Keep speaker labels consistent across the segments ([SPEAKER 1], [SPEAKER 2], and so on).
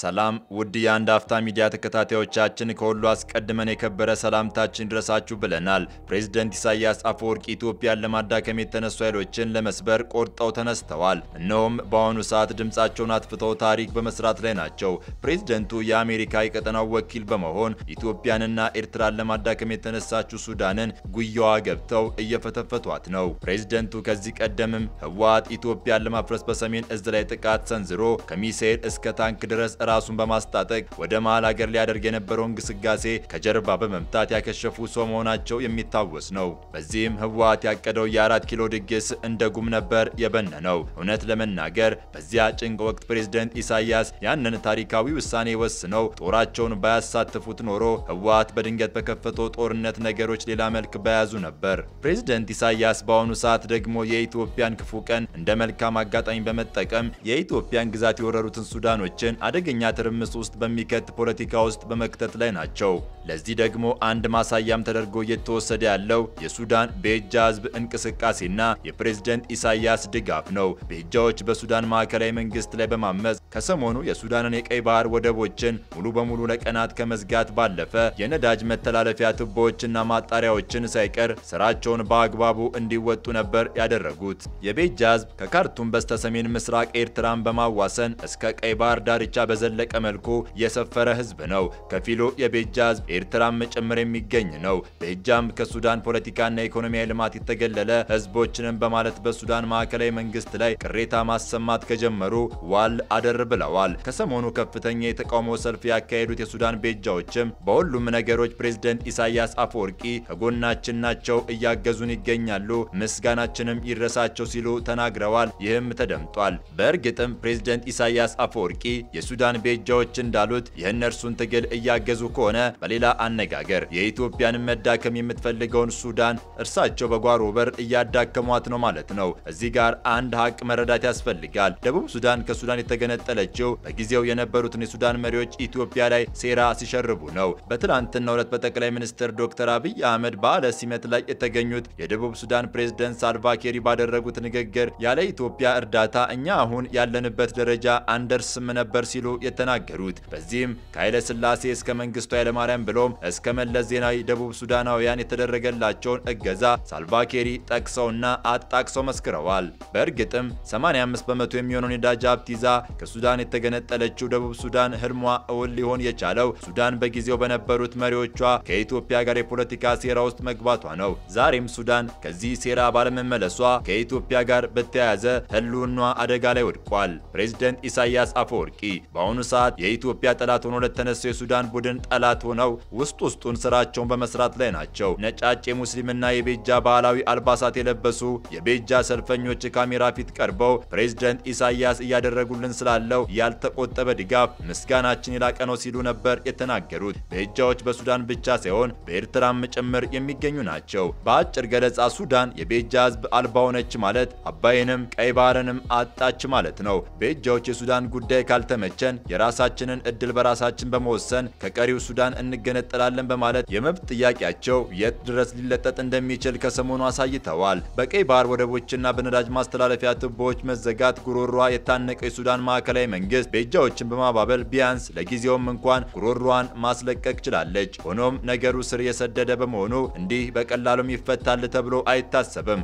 [SPEAKER 1] ሰላም ውድ የአንድ አፍታ ሚዲያ ተከታታዮቻችን፣ ከሁሉ አስቀድመን የከበረ ሰላምታችን ድረሳችሁ ብለናል። ፕሬዚደንት ኢሳያስ አፈወርቅ ኢትዮጵያን ለማዳከም የተነሱ ኃይሎችን ለመስበር ቆርጠው ተነስተዋል። እነሆም በአሁኑ ሰዓት ድምፃቸውን አጥፍተው ታሪክ በመስራት ላይ ናቸው። ፕሬዚደንቱ የአሜሪካ የቀጠናው ወኪል በመሆን ኢትዮጵያንና ኤርትራን ለማዳከም የተነሳችው ሱዳንን ጉያዋ ገብተው እየፈተፈቷት ነው። ፕሬዚደንቱ ከዚህ ቀደምም ህወሓት ኢትዮጵያን ለማፍረስ በሰሜን እዝ ላይ ጥቃት ሰንዝሮ ከሚሳኤል እስከ ታንክ ድረስ ራሱን በማስታጠቅ ወደ መሀል ሀገር ሊያደርግ የነበረውን ግስጋሴ ከጀርባ በመምታት ያከሸፉ ሰው መሆናቸው የሚታወስ ነው። በዚህም ህወሓት ያቀደው የአራት ኪሎ ድግስ እንደ ጉም ነበር የበነነው። እውነት ለመናገር በዚያ ጭንቅ ወቅት ፕሬዝደንት ኢሳያስ ያንን ታሪካዊ ውሳኔ ወስነው ጦራቸውን ባያሳትፉት ኖሮ ህወሓት በድንገት በከፈተው ጦርነት ነገሮች ሌላ መልክ በያዙ ነበር። ፕሬዝደንት ኢሳያስ በአሁኑ ሰዓት ደግሞ የኢትዮጵያን ክፉ ቀን እንደ መልካም አጋጣሚ በመጠቀም የኢትዮጵያን ግዛት የወረሩትን ሱዳኖችን አደገኛ ከፍተኛ ትርምስ ውስጥ በሚከት ፖለቲካ ውስጥ በመክተት ላይ ናቸው። ለዚህ ደግሞ አንድ ማሳያም ተደርጎ እየተወሰደ ያለው የሱዳን ቤጃ ህዝብ እንቅስቃሴና የፕሬዝደንት ኢሳያስ ድጋፍ ነው። ቤጃዎች በሱዳን ማዕከላዊ መንግስት ላይ በማመፅ ከሰሞኑ የሱዳንን የቀይ ባህር ወደቦችን ሙሉ በሙሉ ለቀናት ከመዝጋት ባለፈ የነዳጅ መተላለፊያ ቱቦዎችና ማጣሪያዎችን ሳይቀር ስራቸውን በአግባቡ እንዲወጡ ነበር ያደረጉት። የቤጃ ህዝብ ከካርቱም በስተሰሜን ምስራቅ ኤርትራን በማዋሰን እስከ ቀይ ባህር ዳርቻ በዘ በዘለቀ መልኩ የሰፈረ ህዝብ ነው። ከፊሉ የቤጃ ህዝብ ኤርትራም ጭምር የሚገኝ ነው። ቤጃም ከሱዳን ፖለቲካና ኢኮኖሚያዊ ልማት የተገለለ ህዝቦችንም በማለት በሱዳን ማዕከላዊ መንግስት ላይ ቅሬታ ማሰማት ከጀመሩ ዋል አደር ብለዋል። ከሰሞኑ ከፍተኛ የተቃውሞ ሰልፍ ያካሄዱት የሱዳን ቤጃዎችም በሁሉም ነገሮች ፕሬዝደንት ኢሳያስ አፈወርቂ ከጎናችን ናቸው፣ እያገዙን ይገኛሉ፣ ምስጋናችንም ይረሳቸው ሲሉ ተናግረዋል። ይህም ተደምጧል። በእርግጥም ፕሬዝደንት ኢሳያስ አፈወርቂ የሱዳን ሱዳን ቤጃዎች እንዳሉት የእነርሱን ትግል እያገዙ ከሆነ በሌላ አነጋገር የኢትዮጵያን መዳከም የምትፈልገውን ሱዳን እርሳቸው በጓሮ በር እያዳከሟት ነው ማለት ነው። እዚህ ጋር አንድ ሀቅ መረዳት ያስፈልጋል። ደቡብ ሱዳን ከሱዳን የተገነጠለችው በጊዜው የነበሩትን የሱዳን መሪዎች ኢትዮጵያ ላይ ሴራ ሲሸርቡ ነው። በትላንትናው ዕለት በጠቅላይ ሚኒስትር ዶክተር አብይ አህመድ በዓለ ሲመት ላይ የተገኙት የደቡብ ሱዳን ፕሬዝደንት ሳልቫኬሪ ባደረጉት ንግግር ያለ ኢትዮጵያ እርዳታ እኛ አሁን ያለንበት ደረጃ አንደርስም ነበር ሲሉ የተናገሩት። በዚህም ከኃይለ ስላሴ እስከ መንግስቱ ኃይለማርያም ብሎም እስከ መለስ ዜናዊ ደቡብ ሱዳናውያን የተደረገላቸውን እገዛ ሳልቫኬሪ ጠቅሰውና አጣቅሰው መስክረዋል። በእርግጥም 85 በመቶ የሚሆነው የነዳጅ ሀብት ይዛ ከሱዳን የተገነጠለችው ደቡብ ሱዳን ህልሟ እውን ሊሆን የቻለው ሱዳን በጊዜው በነበሩት መሪዎቿ ከኢትዮጵያ ጋር የፖለቲካ ሴራ ውስጥ መግባቷ ነው። ዛሬም ሱዳን ከዚህ ሴራ ባለመመለሷ ከኢትዮጵያ ጋር በተያያዘ ህልውኗ አደጋ ላይ ወድቋል። ፕሬዚደንት ኢሳያስ አፈወርቂ በአሁኑ በአሁኑ ሰዓት የኢትዮጵያ ጠላት ሆኖ ለተነሳው የሱዳን ቡድን ጠላት ሆነው ውስጥ ውስጡን ስራቸውን በመስራት ላይ ናቸው። ነጫጭ የሙስሊምና የቤጃ ባህላዊ አልባሳት የለበሱ የቤጃ ሰልፈኞች ካሜራ ፊት ቀርበው ፕሬዝደንት ኢሳያስ እያደረጉልን ስላለው ያልተቆጠበ ድጋፍ ምስጋናችን የላቀ ነው ሲሉ ነበር የተናገሩት። ቤጃዎች በሱዳን ብቻ ሳይሆን በኤርትራም ጭምር የሚገኙ ናቸው። በአጭር ገለጻ ሱዳን የቤጃ ህዝብ አልባ ሆነች ማለት አባይንም ቀይ ባህርንም አጣች ማለት ነው። ቤጃዎች የሱዳን ጉዳይ ካልተመቸን የራሳችንን እድል በራሳችን በመወሰን ከቀሪው ሱዳን እንገነጠላለን በማለት የመብት ጥያቄያቸው የት ድረስ ሊለጠጥ እንደሚችል ከሰሞኑ አሳይተዋል። በቀይ ባህር ወደቦችና በነዳጅ ማስተላለፊያ ቱቦዎች መዘጋት ጉሮሯ የታነቀ የሱዳን ማዕከላዊ መንግስት ቤጃዎችን በማባበል ቢያንስ ለጊዜውም እንኳን ጉሮሯን ማስለቀቅ ችላለች። ሆኖም ነገሩ ስር የሰደደ በመሆኑ እንዲህ በቀላሉም ይፈታል ተብሎ አይታሰብም።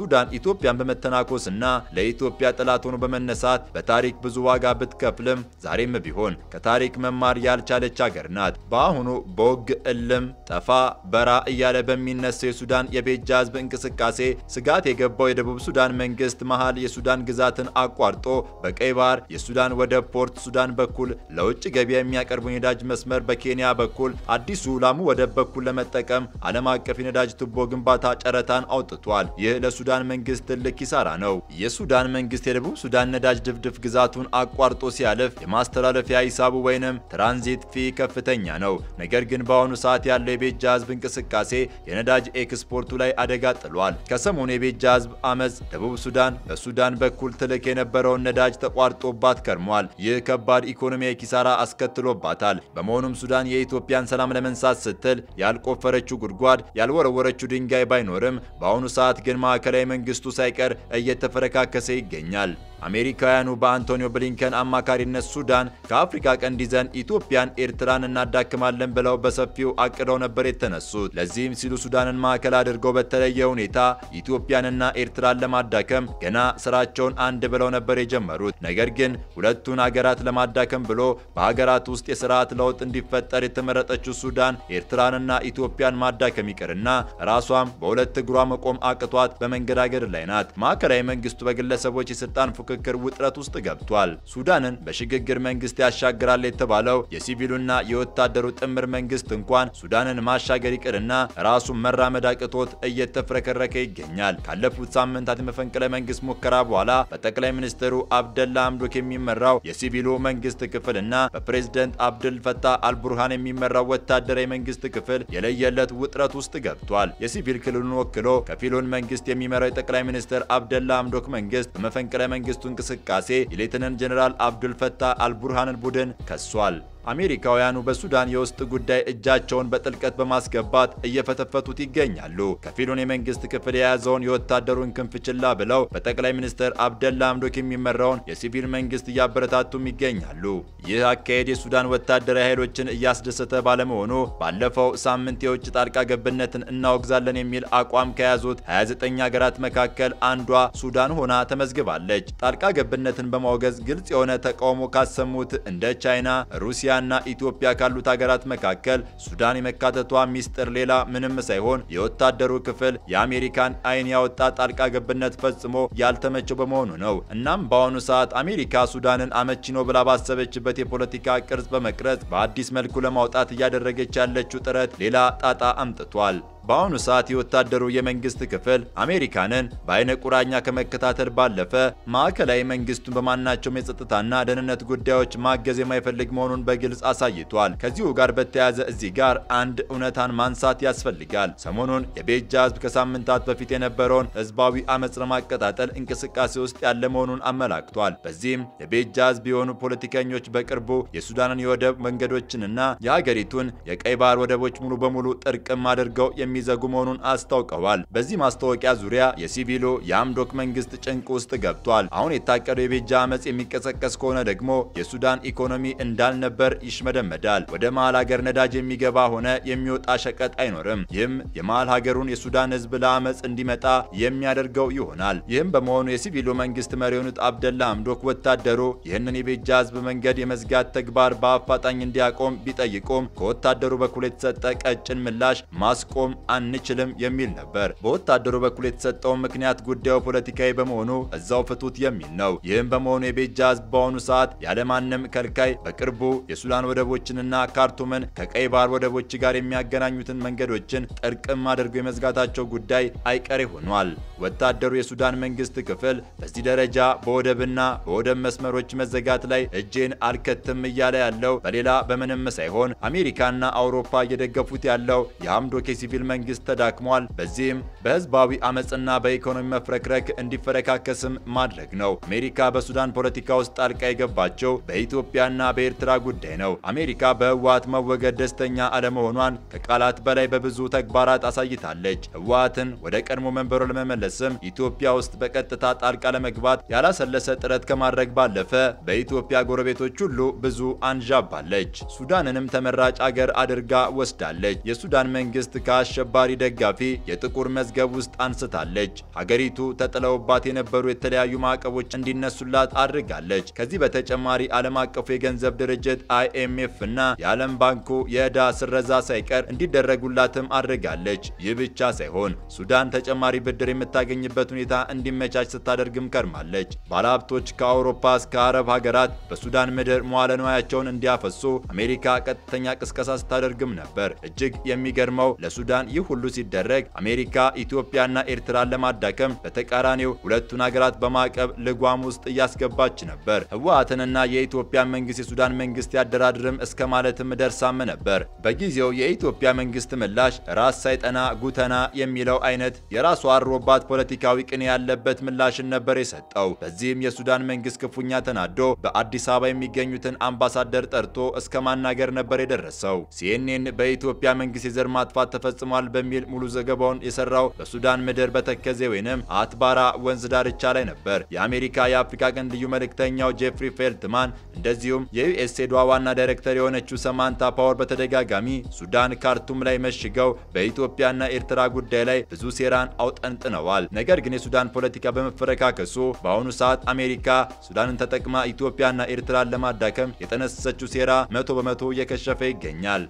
[SPEAKER 1] ሱዳን ኢትዮጵያን በመተናኮስና ለኢትዮጵያ ጠላት ሆኖ በመነሳት በታሪክ ብዙ ዋጋ ብትከፍልም ዛሬም ቢሆን ከታሪክ መማር ያልቻለች ሀገር ናት። በአሁኑ ቦግ እልም ጠፋ በራ እያለ በሚነሳው የሱዳን የቤጃ ህዝብ እንቅስቃሴ ስጋት የገባው የደቡብ ሱዳን መንግስት መሃል የሱዳን ግዛትን አቋርጦ በቀይ ባህር የሱዳን ወደ ፖርት ሱዳን በኩል ለውጭ ገበያ የሚያቀርቡ የነዳጅ መስመር በኬንያ በኩል አዲሱ ላሙ ወደብ በኩል ለመጠቀም ዓለም አቀፍ የነዳጅ ቱቦ ግንባታ ጨረታን አውጥቷል። ይህ ለሱዳን የሱዳን መንግስት ትልቅ ኪሳራ ነው። የሱዳን መንግስት የደቡብ ሱዳን ነዳጅ ድፍድፍ ግዛቱን አቋርጦ ሲያለፍ የማስተላለፊያ ሂሳቡ ወይንም ትራንዚት ፊ ከፍተኛ ነው። ነገር ግን በአሁኑ ሰዓት ያለው የቤጃ ህዝብ እንቅስቃሴ የነዳጅ ኤክስፖርቱ ላይ አደጋ ጥሏል። ከሰሞኑ የቤጃ ህዝብ አመፅ ደቡብ ሱዳን በሱዳን በኩል ትልቅ የነበረውን ነዳጅ ተቋርጦባት ከርሟል። ይህ ከባድ ኢኮኖሚያዊ ኪሳራ አስከትሎባታል። በመሆኑም ሱዳን የኢትዮጵያን ሰላም ለመንሳት ስትል ያልቆፈረችው ጉድጓድ ያልወረወረችው ድንጋይ ባይኖርም በአሁኑ ሰዓት ግን ማዕከላዊ ከብሔራዊ መንግስቱ ሳይቀር እየተፈረካከሰ ይገኛል። አሜሪካውያኑ በአንቶኒዮ ብሊንከን አማካሪነት ሱዳን ከአፍሪካ ቀንድ ይዘን ኢትዮጵያን፣ ኤርትራን እናዳክማለን ብለው በሰፊው አቅደው ነበር የተነሱት። ለዚህም ሲሉ ሱዳንን ማዕከል አድርገው በተለየ ሁኔታ ኢትዮጵያንና ኤርትራን ለማዳከም ገና ስራቸውን አንድ ብለው ነበር የጀመሩት። ነገር ግን ሁለቱን አገራት ለማዳከም ብሎ በሀገራት ውስጥ የስርዓት ለውጥ እንዲፈጠር የተመረጠችው ሱዳን ኤርትራንና ኢትዮጵያን ማዳከም ይቅርና ራሷም በሁለት እግሯ መቆም አቅቷት በመ መንገዳገድ ላይ ናት። ማዕከላዊ መንግስቱ በግለሰቦች የስልጣን ፉክክር ውጥረት ውስጥ ገብቷል። ሱዳንን በሽግግር መንግስት ያሻግራል የተባለው የሲቪሉና የወታደሩ ጥምር መንግስት እንኳን ሱዳንን ማሻገር ይቅርና ራሱን መራመድ አቅቶት እየተፍረከረከ ይገኛል። ካለፉት ሳምንታት የመፈንቅለ መንግስት ሙከራ በኋላ በጠቅላይ ሚኒስትሩ አብደላ አምዶክ የሚመራው የሲቪሉ መንግስት ክፍልና በፕሬዝደንት አብድል ፈታህ አልቡርሃን የሚመራው ወታደራዊ መንግስት ክፍል የለየለት ውጥረት ውስጥ ገብቷል። የሲቪል ክልሉን ወክሎ ከፊሉን መንግስት የሚ የሚመራው የጠቅላይ ሚኒስትር አብደላ አምዶክ መንግስት በመፈንቅለ መንግስቱ እንቅስቃሴ የሌተናንት ጀኔራል አብዱልፈታህ አልቡርሃንን ቡድን ከሷል። አሜሪካውያኑ በሱዳን የውስጥ ጉዳይ እጃቸውን በጥልቀት በማስገባት እየፈተፈቱት ይገኛሉ። ከፊሉን የመንግስት ክፍል የያዘውን የወታደሩን ክንፍ ችላ ብለው በጠቅላይ ሚኒስትር አብደላ አምዶክ የሚመራውን የሲቪል መንግስት እያበረታቱም ይገኛሉ። ይህ አካሄድ የሱዳን ወታደራዊ ኃይሎችን እያስደሰተ ባለመሆኑ ባለፈው ሳምንት የውጭ ጣልቃ ገብነትን እናወግዛለን የሚል አቋም ከያዙት 29 ሀገራት መካከል አንዷ ሱዳን ሆና ተመዝግባለች። ጣልቃ ገብነትን በማውገዝ ግልጽ የሆነ ተቃውሞ ካሰሙት እንደ ቻይና፣ ሩሲያ ሩሲያና ኢትዮጵያ ካሉት ሀገራት መካከል ሱዳን የመካተቷ ሚስጥር ሌላ ምንም ሳይሆን የወታደሩ ክፍል የአሜሪካን አይን ያወጣ ጣልቃ ገብነት ፈጽሞ ያልተመቸው በመሆኑ ነው። እናም በአሁኑ ሰዓት አሜሪካ ሱዳንን አመቺ ነው ብላ ባሰበችበት የፖለቲካ ቅርጽ በመቅረጽ በአዲስ መልኩ ለማውጣት እያደረገች ያለችው ጥረት ሌላ ጣጣ አምጥቷል። በአሁኑ ሰዓት የወታደሩ የመንግስት ክፍል አሜሪካንን በአይነ ቁራኛ ከመከታተል ባለፈ ማዕከላዊ መንግስቱን በማናቸውም የጸጥታና ደህንነት ጉዳዮች ማገዝ የማይፈልግ መሆኑን በግልጽ አሳይቷል። ከዚሁ ጋር በተያያዘ እዚህ ጋር አንድ እውነታን ማንሳት ያስፈልጋል። ሰሞኑን የቤጃ ህዝብ ከሳምንታት በፊት የነበረውን ህዝባዊ አመፅ ለማቀጣጠል እንቅስቃሴ ውስጥ ያለ መሆኑን አመላክቷል። በዚህም የቤጃ ህዝብ የሆኑ ፖለቲከኞች በቅርቡ የሱዳንን የወደብ መንገዶችንና የሀገሪቱን የቀይ ባህር ወደቦች ሙሉ በሙሉ ጥርቅም አድርገው የሚ የሚዘጉ መሆኑን አስታውቀዋል። በዚህ ማስታወቂያ ዙሪያ የሲቪሉ የአምዶክ መንግስት ጭንቅ ውስጥ ገብቷል። አሁን የታቀደው የቤጃ አመፅ የሚቀሰቀስ ከሆነ ደግሞ የሱዳን ኢኮኖሚ እንዳልነበር ይሽመደመዳል። ወደ መሀል ሀገር ነዳጅ የሚገባ ሆነ የሚወጣ ሸቀጥ አይኖርም። ይህም የመሀል ሀገሩን የሱዳን ህዝብ ለአመፅ እንዲመጣ የሚያደርገው ይሆናል። ይህም በመሆኑ የሲቪሉ መንግስት መሪ የሆኑት አብደላ አምዶክ ወታደሩ ይህንን የቤጃ ህዝብ መንገድ የመዝጋት ተግባር በአፋጣኝ እንዲያቆም ቢጠይቁም ከወታደሩ በኩል የተሰጠ ቀጭን ምላሽ ማስቆም አንችልም የሚል ነበር። በወታደሩ በኩል የተሰጠው ምክንያት ጉዳዩ ፖለቲካዊ በመሆኑ እዛው ፍቱት የሚል ነው። ይህም በመሆኑ የቤጃ ህዝብ በአሁኑ ሰዓት ያለማንም ከልካይ በቅርቡ የሱዳን ወደቦችንና ካርቱምን ከቀይ ባህር ወደቦች ጋር የሚያገናኙትን መንገዶችን ጥርቅም አድርጎ የመዝጋታቸው ጉዳይ አይቀሬ ሆኗል። ወታደሩ የሱዳን መንግስት ክፍል በዚህ ደረጃ በወደብና በወደብ መስመሮች መዘጋት ላይ እጄን አልከትም እያለ ያለው በሌላ በምንም ሳይሆን አሜሪካና አውሮፓ እየደገፉት ያለው የአምዶኬ ሲቪል መንግስት ተዳክሟል። በዚህም በህዝባዊ አመፅና በኢኮኖሚ መፍረክረክ እንዲፈረካከስም ማድረግ ነው። አሜሪካ በሱዳን ፖለቲካ ውስጥ ጣልቃ የገባቸው በኢትዮጵያና በኤርትራ ጉዳይ ነው። አሜሪካ በህወሀት መወገድ ደስተኛ አለመሆኗን ከቃላት በላይ በብዙ ተግባራት አሳይታለች። ህወሀትን ወደ ቀድሞ መንበሩ ለመመለስም ኢትዮጵያ ውስጥ በቀጥታ ጣልቃ ለመግባት ያላሰለሰ ጥረት ከማድረግ ባለፈ በኢትዮጵያ ጎረቤቶች ሁሉ ብዙ አንዣባለች። ሱዳንንም ተመራጭ አገር አድርጋ ወስዳለች። የሱዳን መንግስት ከአሸ አሸባሪ ደጋፊ የጥቁር መዝገብ ውስጥ አንስታለች። ሀገሪቱ ተጥለውባት የነበሩ የተለያዩ ማዕቀቦች እንዲነሱላት አድርጋለች። ከዚህ በተጨማሪ ዓለም አቀፉ የገንዘብ ድርጅት አይኤምኤፍ እና የዓለም ባንኩ የዕዳ ስረዛ ሳይቀር እንዲደረጉላትም አድርጋለች። ይህ ብቻ ሳይሆን ሱዳን ተጨማሪ ብድር የምታገኝበት ሁኔታ እንዲመቻች ስታደርግም ከርማለች። ባለሀብቶች ከአውሮፓ እስከ አረብ ሀገራት በሱዳን ምድር መዋለ ንዋያቸውን እንዲያፈሱ አሜሪካ ቀጥተኛ ቅስቀሳ ስታደርግም ነበር። እጅግ የሚገርመው ለሱዳን ይህ ሁሉ ሲደረግ አሜሪካ ኢትዮጵያና ኤርትራን ለማዳከም በተቃራኒው ሁለቱን ሀገራት በማዕቀብ ልጓም ውስጥ እያስገባች ነበር። ህወሓትንና የኢትዮጵያ መንግስት የሱዳን መንግስት ያደራድርም እስከ ማለትም ደርሳም ነበር። በጊዜው የኢትዮጵያ መንግስት ምላሽ ራስ ሳይጠና ጉተና የሚለው አይነት የራሱ አሮባት ፖለቲካዊ ቅኔ ያለበት ምላሽን ነበር የሰጠው። በዚህም የሱዳን መንግስት ክፉኛ ተናዶ በአዲስ አበባ የሚገኙትን አምባሳደር ጠርቶ እስከ ማናገር ነበር የደረሰው። ሲኤንኤን በኢትዮጵያ መንግስት የዘር ማጥፋት ተፈጽሟል ተፈጽሟል በሚል ሙሉ ዘገባውን የሰራው በሱዳን ምድር በተከዜ ወይንም አትባራ ወንዝ ዳርቻ ላይ ነበር። የአሜሪካ የአፍሪካ ቀንድ ልዩ መልእክተኛው ጄፍሪ ፌልትማን እንደዚሁም የዩኤስኤዷ ዋና ዳይሬክተር የሆነችው ሰማንታ ፓወር በተደጋጋሚ ሱዳን ካርቱም ላይ መሽገው በኢትዮጵያና ኤርትራ ጉዳይ ላይ ብዙ ሴራን አውጠንጥነዋል። ነገር ግን የሱዳን ፖለቲካ በመፈረካከሱ በአሁኑ ሰዓት አሜሪካ ሱዳንን ተጠቅማ ኢትዮጵያና ኤርትራን ለማዳከም የጠነሰሰችው ሴራ መቶ በመቶ እየከሸፈ ይገኛል።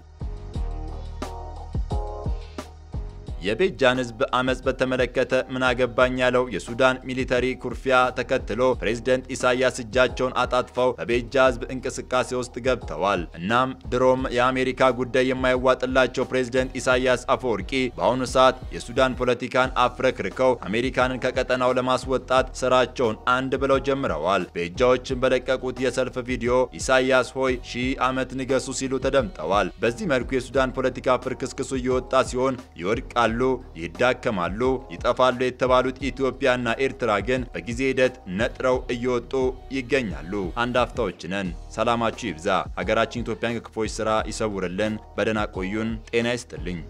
[SPEAKER 1] የቤጃን ህዝብ አመፅ በተመለከተ ምን አገባኝ ያለው የሱዳን ሚሊተሪ ኩርፊያ ተከትሎ ፕሬዝደንት ኢሳያስ እጃቸውን አጣጥፈው በቤጃ ህዝብ እንቅስቃሴ ውስጥ ገብተዋል። እናም ድሮም የአሜሪካ ጉዳይ የማይዋጥላቸው ፕሬዝደንት ኢሳያስ አፈወርቂ በአሁኑ ሰዓት የሱዳን ፖለቲካን አፍረክርከው አሜሪካንን ከቀጠናው ለማስወጣት ስራቸውን አንድ ብለው ጀምረዋል። ቤጃዎችን በለቀቁት የሰልፍ ቪዲዮ ኢሳያስ ሆይ ሺህ ዓመት ንገሱ ሲሉ ተደምጠዋል። በዚህ መልኩ የሱዳን ፖለቲካ ፍርክስክሱ እየወጣ ሲሆን ይወድቃል ይወድቃሉ፣ ይዳከማሉ፣ ይጠፋሉ የተባሉት ኢትዮጵያና ኤርትራ ግን በጊዜ ሂደት ነጥረው እየወጡ ይገኛሉ። አንድ አፍታዎች ነን። ሰላማችሁ ይብዛ። ሀገራችን ኢትዮጵያን ከክፎች ስራ ይሰውርልን። በደና ቆዩን። ጤና ይስጥልኝ።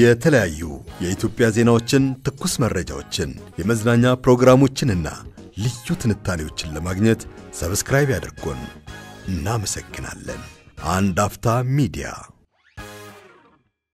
[SPEAKER 1] የተለያዩ የኢትዮጵያ ዜናዎችን፣ ትኩስ መረጃዎችን፣ የመዝናኛ ፕሮግራሞችንና ልዩ ትንታኔዎችን ለማግኘት ሰብስክራይብ ያድርጎን። እናመሰግናለን። and after media